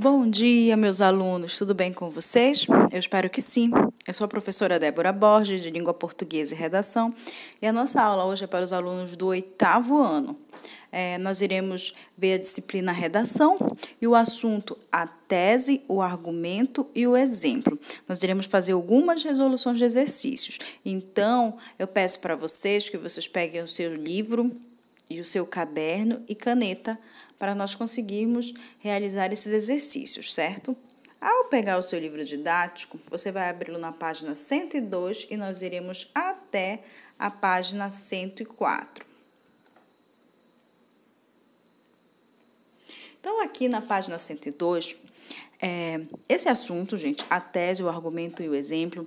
Bom dia, meus alunos, tudo bem com vocês? Eu espero que sim. Eu sou a professora Débora Borges, de Língua Portuguesa e Redação, e a nossa aula hoje é para os alunos do oitavo ano. É, nós iremos ver a disciplina redação e o assunto a tese, o argumento e o exemplo. Nós iremos fazer algumas resoluções de exercícios. Então, eu peço para vocês que vocês peguem o seu livro e o seu caderno e caneta para nós conseguirmos realizar esses exercícios, certo? Ao pegar o seu livro didático, você vai abri-lo na página 102 e nós iremos até a página 104. Então, aqui na página 102, é, eh, esse assunto, gente, a tese, o argumento e o exemplo,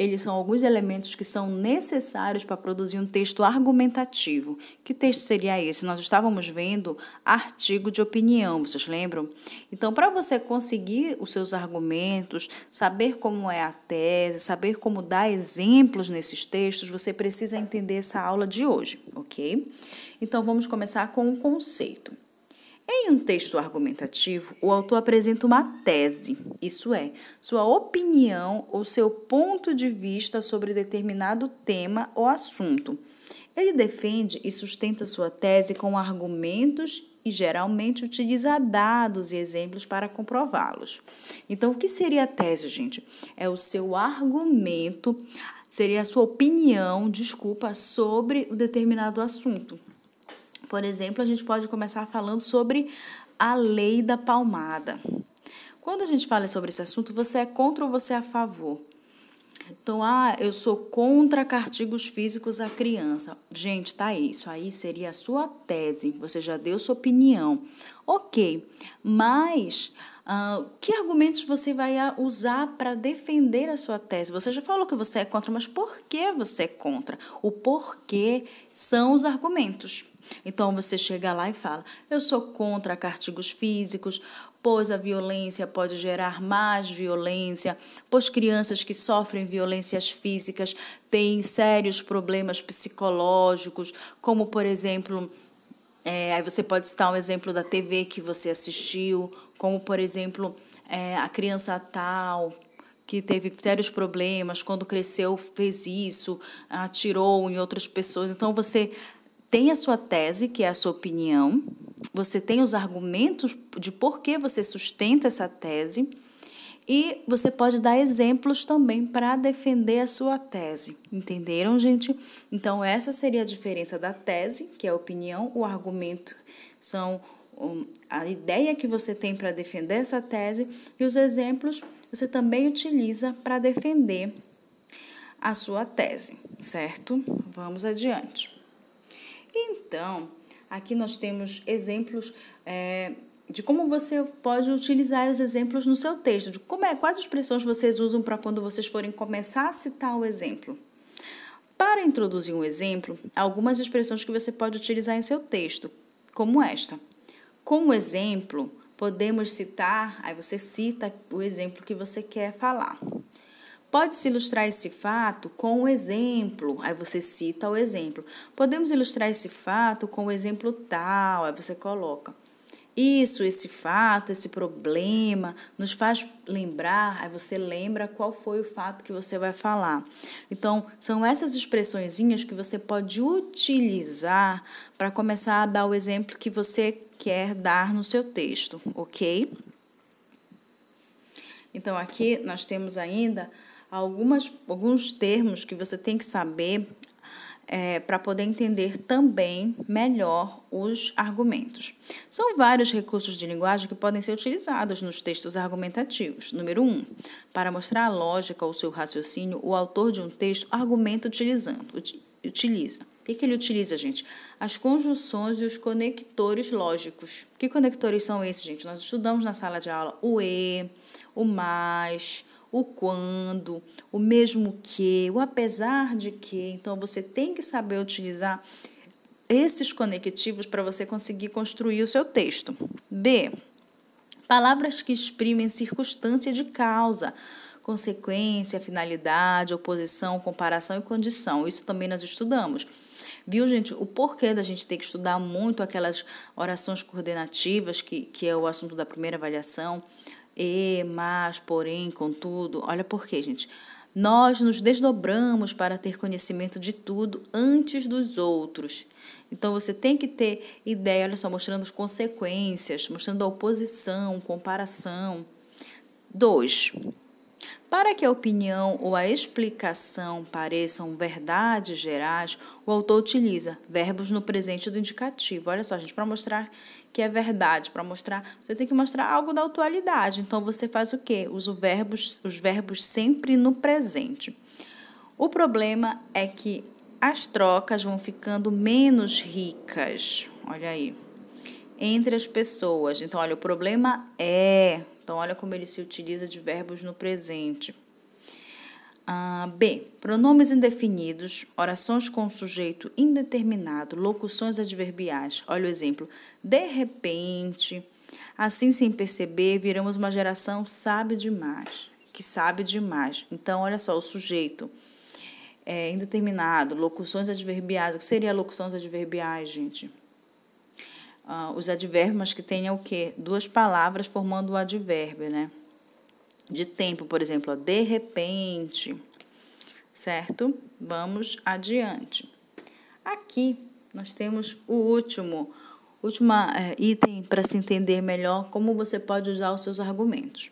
eles são alguns elementos que são necessários para produzir um texto argumentativo. Que texto seria esse? Nós estávamos vendo artigo de opinião, vocês lembram? Então, para você conseguir os seus argumentos, saber como é a tese, saber como dar exemplos nesses textos, você precisa entender essa aula de hoje, ok? Então, vamos começar com o um conceito. Em um texto argumentativo, o autor apresenta uma tese, isso é, sua opinião ou seu ponto de vista sobre determinado tema ou assunto. Ele defende e sustenta sua tese com argumentos e geralmente utiliza dados e exemplos para comprová-los. Então, o que seria a tese, gente? É o seu argumento, seria a sua opinião, desculpa, sobre o um determinado assunto. Por exemplo, a gente pode começar falando sobre a lei da palmada. Quando a gente fala sobre esse assunto, você é contra ou você é a favor? Então, ah, eu sou contra cartigos físicos à criança. Gente, tá isso. Aí seria a sua tese. Você já deu sua opinião. Ok, mas ah, que argumentos você vai usar para defender a sua tese? Você já falou que você é contra, mas por que você é contra? O porquê são os argumentos. Então você chega lá e fala: Eu sou contra cartigos físicos, pois a violência pode gerar mais violência, pois crianças que sofrem violências físicas têm sérios problemas psicológicos, como por exemplo. É, aí você pode citar um exemplo da TV que você assistiu, como por exemplo é, a criança tal que teve sérios problemas quando cresceu fez isso, atirou em outras pessoas. Então você tem a sua tese, que é a sua opinião, você tem os argumentos de por que você sustenta essa tese e você pode dar exemplos também para defender a sua tese. Entenderam, gente? Então, essa seria a diferença da tese, que é a opinião, o argumento são hum, a ideia que você tem para defender essa tese e os exemplos você também utiliza para defender a sua tese, certo? Vamos adiante. Então, aqui nós temos exemplos é, de como você pode utilizar os exemplos no seu texto, de como é, quais expressões vocês usam para quando vocês forem começar a citar o exemplo. Para introduzir um exemplo, algumas expressões que você pode utilizar em seu texto, como esta. Como exemplo, podemos citar, aí você cita o exemplo que você quer falar. Pode-se ilustrar esse fato com um exemplo, aí você cita o exemplo. Podemos ilustrar esse fato com o um exemplo tal, aí você coloca. Isso, esse fato, esse problema nos faz lembrar, aí você lembra qual foi o fato que você vai falar. Então, são essas expressõezinhas que você pode utilizar para começar a dar o exemplo que você quer dar no seu texto, ok? Então, aqui nós temos ainda algumas, alguns termos que você tem que saber é, para poder entender também melhor os argumentos. São vários recursos de linguagem que podem ser utilizados nos textos argumentativos. Número 1. Um, para mostrar a lógica ou seu raciocínio, o autor de um texto argumenta utilizando. Utiliza. O que, que ele utiliza, gente? As conjunções e os conectores lógicos. Que conectores são esses, gente? Nós estudamos na sala de aula o e, o mais, o quando, o mesmo que, o apesar de que. Então, você tem que saber utilizar esses conectivos para você conseguir construir o seu texto. B. Palavras que exprimem circunstância de causa, consequência, finalidade, oposição, comparação e condição. Isso também nós estudamos. Viu, gente, o porquê da gente ter que estudar muito aquelas orações coordenativas, que, que é o assunto da primeira avaliação e, mas, porém, contudo, olha por quê, gente. Nós nos desdobramos para ter conhecimento de tudo antes dos outros. Então você tem que ter ideia, olha só, mostrando as consequências, mostrando a oposição, comparação. Dois. Para que a opinião ou a explicação pareçam verdades gerais, o autor utiliza verbos no presente do indicativo. Olha só, gente, para mostrar que é verdade para mostrar, você tem que mostrar algo da atualidade. Então você faz o quê? Usa verbos, os verbos sempre no presente. O problema é que as trocas vão ficando menos ricas. Olha aí. Entre as pessoas. Então, olha, o problema é. Então, olha como ele se utiliza de verbos no presente bem B. Pronomes indefinidos, orações com sujeito indeterminado, locuções adverbiais. Olha o exemplo. De repente. Assim, sem perceber, viramos uma geração sabe demais. Que sabe demais. Então, olha só, o sujeito é, indeterminado, locuções adverbiais. O que seria locuções adverbiais, gente? Ah, os advérbios que tenham o quê? Duas palavras formando o advérbio, né? de tempo, por exemplo, ó, de repente, certo? Vamos adiante. Aqui nós temos o último, último é, item para se entender melhor como você pode usar os seus argumentos.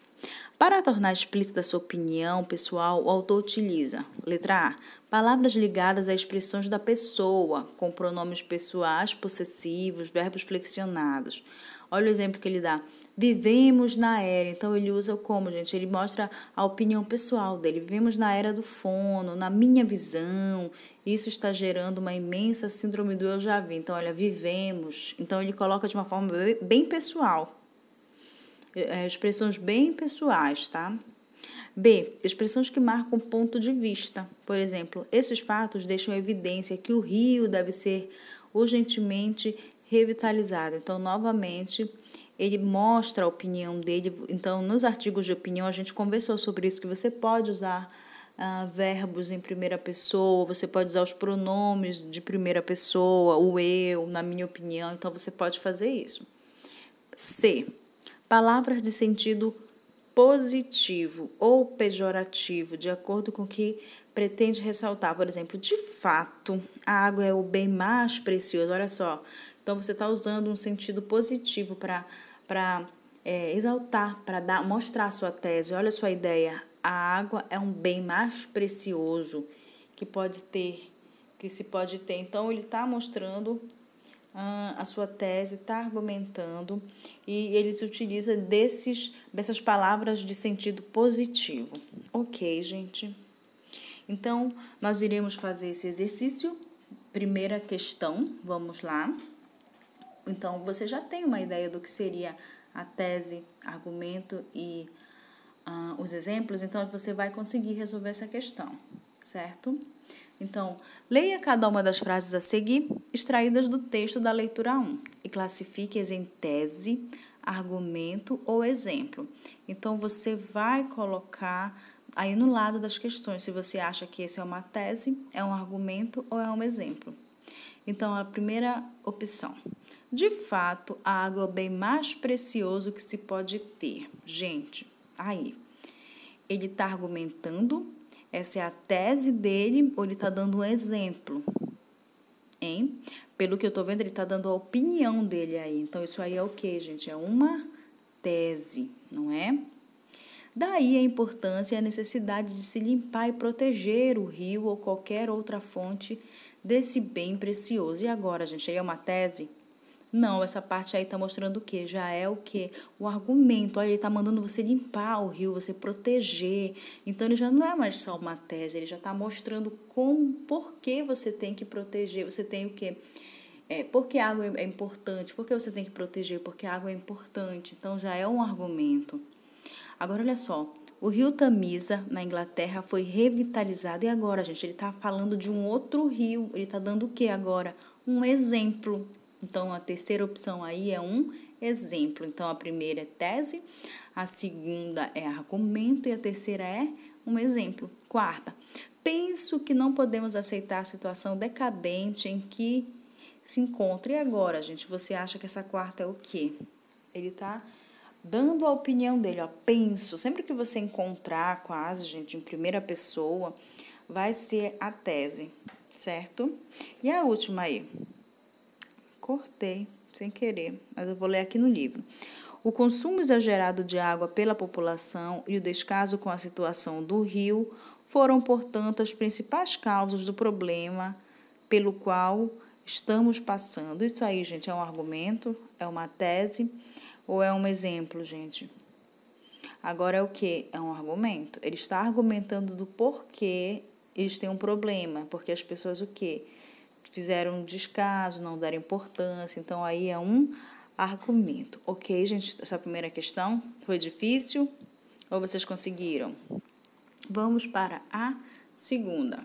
Para tornar explícita a sua opinião pessoal, o autor utiliza, letra A, palavras ligadas a expressões da pessoa, com pronomes pessoais, possessivos, verbos flexionados. Olha o exemplo que ele dá. Vivemos na era, então ele usa como, gente? Ele mostra a opinião pessoal dele. Vivemos na era do fono, na minha visão. Isso está gerando uma imensa síndrome do eu já vi. Então, olha, vivemos. Então, ele coloca de uma forma bem pessoal. É, é, expressões bem pessoais, tá? B. Expressões que marcam ponto de vista. Por exemplo, esses fatos deixam evidência que o rio deve ser urgentemente revitalizado. Então, novamente, ele mostra a opinião dele. Então, nos artigos de opinião, a gente conversou sobre isso, que você pode usar ah, verbos em primeira pessoa, você pode usar os pronomes de primeira pessoa, o eu, na minha opinião. Então, você pode fazer isso. C. Palavras de sentido positivo ou pejorativo, de acordo com o que pretende ressaltar. Por exemplo, de fato, a água é o bem mais precioso. Olha só. Então, você está usando um sentido positivo para para é, exaltar, para mostrar a sua tese. Olha a sua ideia. A água é um bem mais precioso que pode ter, que se pode ter. Então ele está mostrando ah, a sua tese, está argumentando e ele se utiliza desses, dessas palavras de sentido positivo. Ok, gente. Então nós iremos fazer esse exercício. Primeira questão, vamos lá. Então, você já tem uma ideia do que seria a tese, argumento e uh, os exemplos, então você vai conseguir resolver essa questão, certo? Então, leia cada uma das frases a seguir, extraídas do texto da leitura 1, e classifique-as em tese, argumento ou exemplo. Então, você vai colocar aí no lado das questões se você acha que esse é uma tese, é um argumento ou é um exemplo. Então, a primeira opção. De fato, a água é o bem mais precioso que se pode ter. Gente, aí. Ele está argumentando, essa é a tese dele, ou ele está dando um exemplo. Hein? Pelo que eu estou vendo, ele está dando a opinião dele aí. Então, isso aí é o que, gente? É uma tese, não é? Daí a importância e a necessidade de se limpar e proteger o rio ou qualquer outra fonte desse bem precioso. E agora, gente, aí é uma tese? Não, essa parte aí está mostrando o quê? Já é o quê? O argumento. Olha, ele está mandando você limpar o rio, você proteger. Então, ele já não é mais só uma tese, ele já está mostrando como, por que você tem que proteger, você tem o quê? É, porque a água é importante, por que você tem que proteger, porque a água é importante. Então, já é um argumento. Agora, olha só. O rio Tamisa, na Inglaterra, foi revitalizado. E agora, gente, ele está falando de um outro rio. Ele está dando o que agora? Um exemplo então, a terceira opção aí é um exemplo. Então, a primeira é tese, a segunda é argumento e a terceira é um exemplo. Quarta, penso que não podemos aceitar a situação decadente em que se encontra. E agora, gente, você acha que essa quarta é o quê? Ele tá dando a opinião dele, ó. Penso, sempre que você encontrar quase, gente, em primeira pessoa, vai ser a tese, certo? E a última aí, Cortei, sem querer, mas eu vou ler aqui no livro. O consumo exagerado de água pela população e o descaso com a situação do rio foram, portanto, as principais causas do problema pelo qual estamos passando. Isso aí, gente, é um argumento, é uma tese ou é um exemplo, gente? Agora é o que? É um argumento. Ele está argumentando do porquê eles têm um problema, porque as pessoas o quê? fizeram descaso, não deram importância. Então, aí é um argumento. Ok, gente, essa primeira questão foi difícil ou vocês conseguiram? Vamos para a segunda.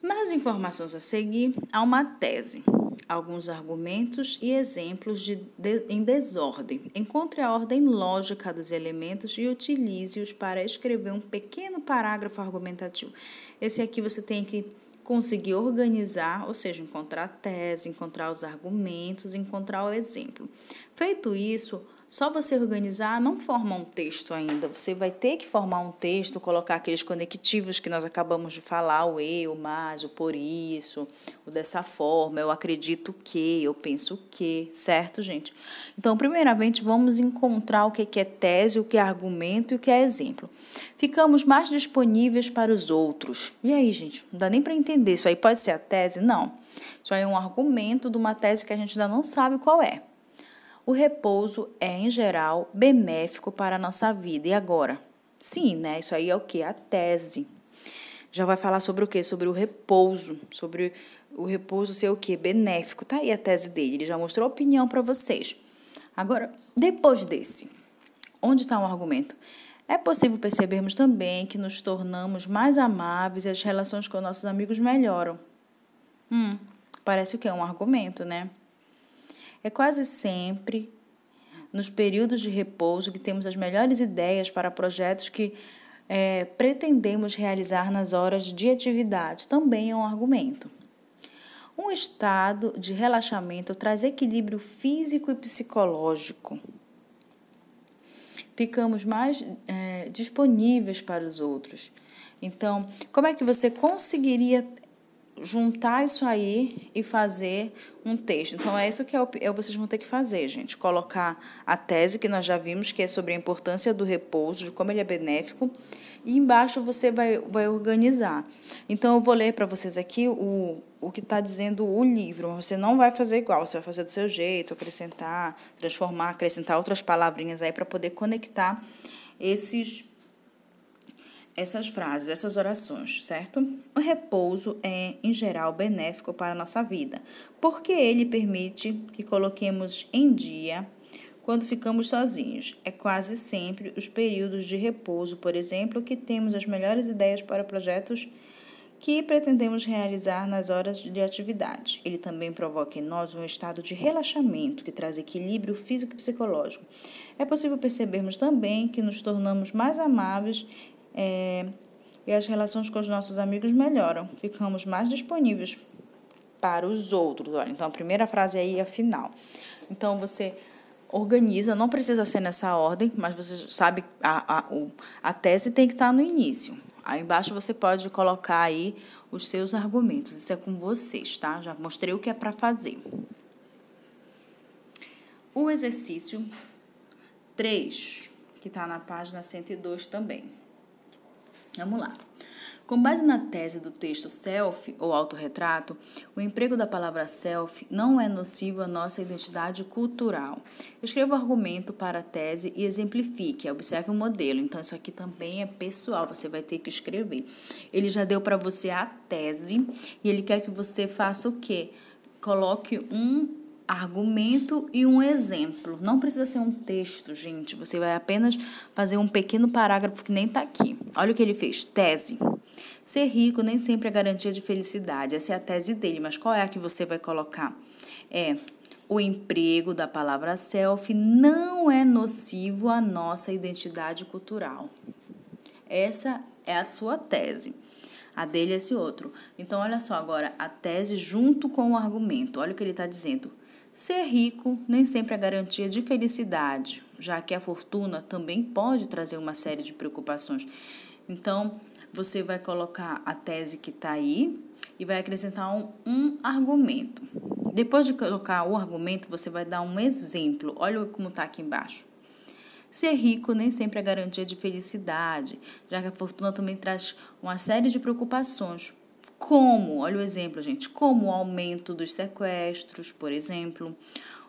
Nas informações a seguir, há uma tese, alguns argumentos e exemplos de, de, em desordem. Encontre a ordem lógica dos elementos e utilize-os para escrever um pequeno parágrafo argumentativo. Esse aqui você tem que conseguir organizar, ou seja, encontrar a tese, encontrar os argumentos, encontrar o exemplo. Feito isso, só você organizar não forma um texto ainda. Você vai ter que formar um texto, colocar aqueles conectivos que nós acabamos de falar, o e, o mais, o por isso, o dessa forma, eu acredito que, eu penso que, certo, gente? Então, primeiramente, vamos encontrar o que é tese, o que é argumento e o que é exemplo. Ficamos mais disponíveis para os outros. E aí, gente, não dá nem para entender. Isso aí pode ser a tese? Não. Isso aí é um argumento de uma tese que a gente ainda não sabe qual é. O repouso é, em geral, benéfico para a nossa vida. E agora? Sim, né? Isso aí é o que? A tese. Já vai falar sobre o quê? Sobre o repouso. Sobre o repouso ser o quê? Benéfico. Tá aí a tese dele. Ele já mostrou a opinião para vocês. Agora, depois desse, onde está o um argumento? É possível percebermos também que nos tornamos mais amáveis e as relações com nossos amigos melhoram. Hum, parece o que é um argumento, né? É quase sempre nos períodos de repouso que temos as melhores ideias para projetos que é, pretendemos realizar nas horas de atividade. Também é um argumento. Um estado de relaxamento traz equilíbrio físico e psicológico. Ficamos mais é, disponíveis para os outros. Então, como é que você conseguiria juntar isso aí e fazer um texto. Então, é isso que é, o, é, vocês vão ter que fazer, gente. Colocar a tese que nós já vimos, que é sobre a importância do repouso, de como ele é benéfico, e embaixo você vai, vai organizar. Então, eu vou ler para vocês aqui o, o que está dizendo o livro. Você não vai fazer igual, você vai fazer do seu jeito, acrescentar, transformar, acrescentar outras palavrinhas aí para poder conectar esses essas frases, essas orações, certo? O repouso é, em geral, benéfico para a nossa vida, porque ele permite que coloquemos em dia quando ficamos sozinhos. É quase sempre os períodos de repouso, por exemplo, que temos as melhores ideias para projetos que pretendemos realizar nas horas de atividade. Ele também provoca em nós um estado de relaxamento que traz equilíbrio físico e psicológico. É possível percebermos também que nos tornamos mais amáveis é, e as relações com os nossos amigos melhoram, ficamos mais disponíveis para os outros. Olha, então a primeira frase aí é a final. Então você organiza, não precisa ser nessa ordem, mas você sabe a, a, a tese tem que estar no início. Aí embaixo você pode colocar aí os seus argumentos. Isso é com vocês, tá? Já mostrei o que é para fazer. O exercício 3, que está na página 102 também. Vamos lá. Com base na tese do texto self ou autorretrato, o emprego da palavra self não é nocivo à nossa identidade cultural. Escreva o argumento para a tese e exemplifique, observe o modelo. Então, isso aqui também é pessoal, você vai ter que escrever. Ele já deu para você a tese e ele quer que você faça o quê? Coloque um argumento e um exemplo. Não precisa ser um texto, gente. Você vai apenas fazer um pequeno parágrafo que nem está aqui. Olha o que ele fez: tese. Ser rico nem sempre é garantia de felicidade. Essa é a tese dele, mas qual é a que você vai colocar? É o emprego da palavra self não é nocivo à nossa identidade cultural. Essa é a sua tese. A dele é esse outro. Então, olha só agora a tese junto com o argumento. Olha o que ele está dizendo. Ser rico nem sempre é garantia de felicidade, já que a fortuna também pode trazer uma série de preocupações. Então, você vai colocar a tese que está aí e vai acrescentar um, um, argumento. Depois de colocar o argumento, você vai dar um exemplo. Olha como está aqui embaixo. Ser rico nem sempre é garantia de felicidade, já que a fortuna também traz uma série de preocupações como, olha o exemplo, gente, como o aumento dos sequestros, por exemplo.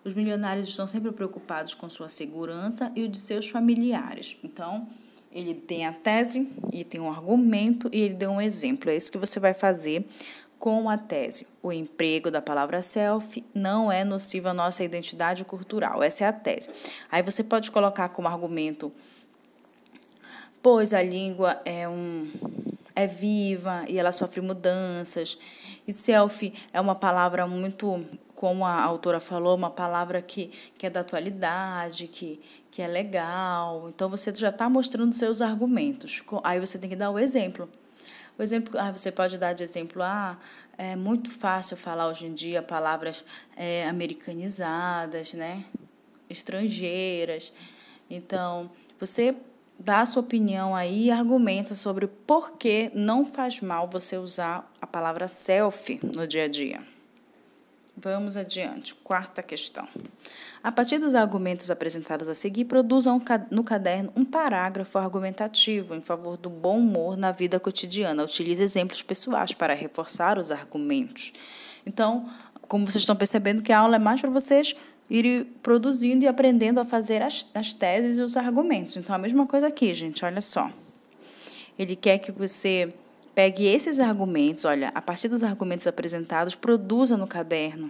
Os milionários estão sempre preocupados com sua segurança e o de seus familiares. Então, ele tem a tese, ele tem um argumento e ele deu um exemplo. É isso que você vai fazer com a tese. O emprego da palavra self não é nocivo à nossa identidade cultural. Essa é a tese. Aí você pode colocar como argumento, pois a língua é um é viva e ela sofre mudanças. E selfie é uma palavra muito, como a autora falou, uma palavra que, que é da atualidade, que, que é legal. Então você já está mostrando seus argumentos. Aí você tem que dar o exemplo. O exemplo, ah, você pode dar de exemplo, ah, é muito fácil falar hoje em dia palavras é, americanizadas, né? Estrangeiras. Então, você dá a sua opinião aí e argumenta sobre por que não faz mal você usar a palavra selfie no dia a dia. Vamos adiante. Quarta questão. A partir dos argumentos apresentados a seguir, produza um, no caderno um parágrafo argumentativo em favor do bom humor na vida cotidiana. Utilize exemplos pessoais para reforçar os argumentos. Então, como vocês estão percebendo, que a aula é mais para vocês ir produzindo e aprendendo a fazer as, as teses e os argumentos. Então, a mesma coisa aqui, gente, olha só. Ele quer que você pegue esses argumentos, olha, a partir dos argumentos apresentados, produza no caderno.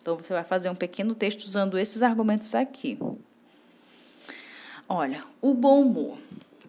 Então, você vai fazer um pequeno texto usando esses argumentos aqui. Olha, o bom humor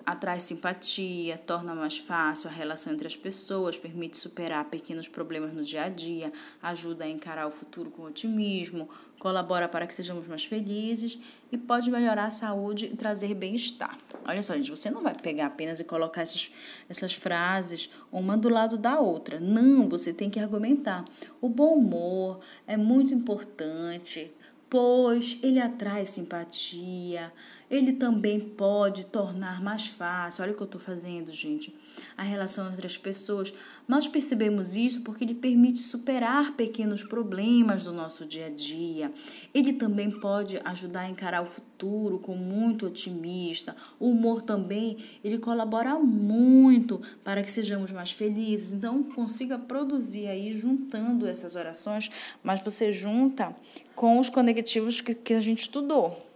atrai simpatia, torna mais fácil a relação entre as pessoas, permite superar pequenos problemas no dia a dia, ajuda a encarar o futuro com otimismo, colabora para que sejamos mais felizes e pode melhorar a saúde e trazer bem-estar. Olha só, gente, você não vai pegar apenas e colocar essas, essas frases uma do lado da outra. Não, você tem que argumentar. O bom humor é muito importante, pois ele atrai simpatia, ele também pode tornar mais fácil. Olha o que eu estou fazendo, gente. A relação entre as pessoas. Nós percebemos isso porque ele permite superar pequenos problemas do nosso dia a dia. Ele também pode ajudar a encarar o futuro com muito otimista. O humor também, ele colabora muito para que sejamos mais felizes. Então, consiga produzir aí juntando essas orações, mas você junta com os conectivos que, que a gente estudou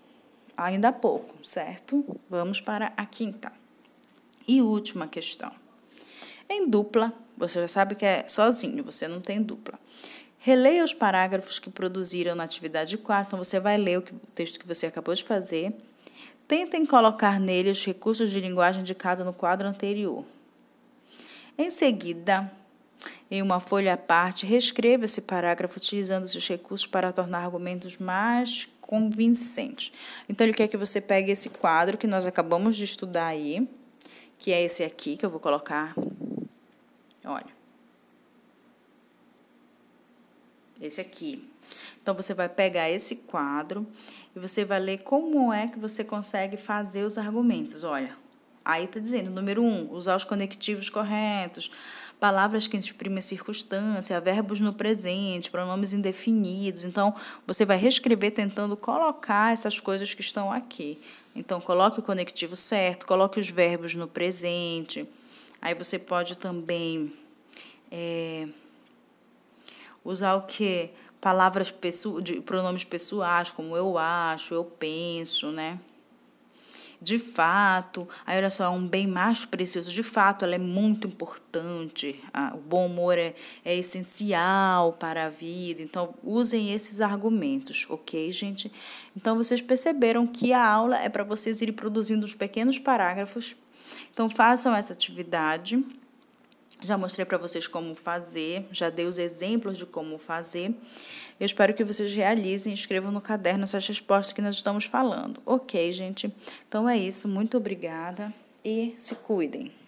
ainda há pouco, certo? Vamos para a quinta e última questão. Em dupla, você já sabe que é sozinho, você não tem dupla. Releia os parágrafos que produziram na atividade 4, então você vai ler o, que, o texto que você acabou de fazer. Tentem colocar nele os recursos de linguagem indicados no quadro anterior. Em seguida, em uma folha à parte, reescreva esse parágrafo utilizando esses recursos para tornar argumentos mais convincentes. Então, ele quer que você pegue esse quadro que nós acabamos de estudar aí, que é esse aqui que eu vou colocar. Olha. Esse aqui. Então, você vai pegar esse quadro e você vai ler como é que você consegue fazer os argumentos. Olha, aí está dizendo, número um, usar os conectivos corretos palavras que exprimem circunstância, verbos no presente, pronomes indefinidos. Então, você vai reescrever tentando colocar essas coisas que estão aqui. Então, coloque o conectivo certo, coloque os verbos no presente. Aí você pode também é, usar o que? Palavras, pessoa, de pronomes pessoais, como eu acho, eu penso, né? de fato, aí olha só, é um bem mais precioso, de fato, ela é muito importante, ah, o bom humor é, é essencial para a vida, então usem esses argumentos, ok, gente? Então vocês perceberam que a aula é para vocês irem produzindo os pequenos parágrafos, então façam essa atividade já mostrei para vocês como fazer, já dei os exemplos de como fazer. Eu espero que vocês realizem, escrevam no caderno essas respostas que nós estamos falando. Ok, gente? Então é isso. Muito obrigada e se cuidem.